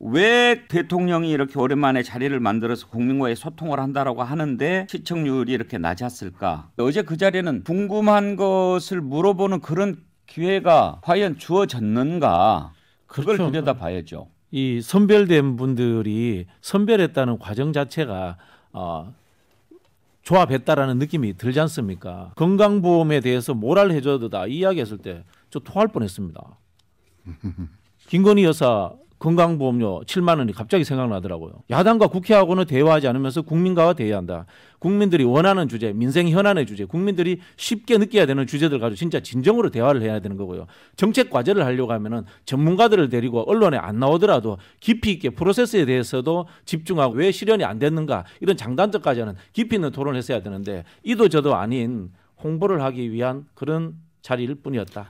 왜 대통령이 이렇게 오랜만에 자리를 만들어서 국민과의 소통을 한다라고 하는데 시청률이 이렇게 낮았을까? 어제 그 자리는 궁금한 것을 물어보는 그런 기회가 과연 주어졌는가? 그걸 그렇죠. 들여다봐야죠. 이 선별된 분들이 선별했다는 과정 자체가 어, 조합했다라는 느낌이 들지 않습니까? 건강보험에 대해서 모랄 해줘도다 이야기했을 때저 토할 뻔했습니다. 김건희 여사 건강보험료 7만 원이 갑자기 생각나더라고요. 야당과 국회하고는 대화하지 않으면서 국민과와 대화한다. 국민들이 원하는 주제, 민생 현안의 주제, 국민들이 쉽게 느껴야 되는 주제들 가지고 진짜 진정으로 대화를 해야 되는 거고요. 정책 과제를 하려고 하면은 전문가들을 데리고 언론에 안 나오더라도 깊이 있게 프로세스에 대해서도 집중하고 왜 실현이 안 됐는가 이런 장단점까지는 깊이 있는 토론을 했어야 되는데 이도 저도 아닌 홍보를 하기 위한 그런 자리일 뿐이었다.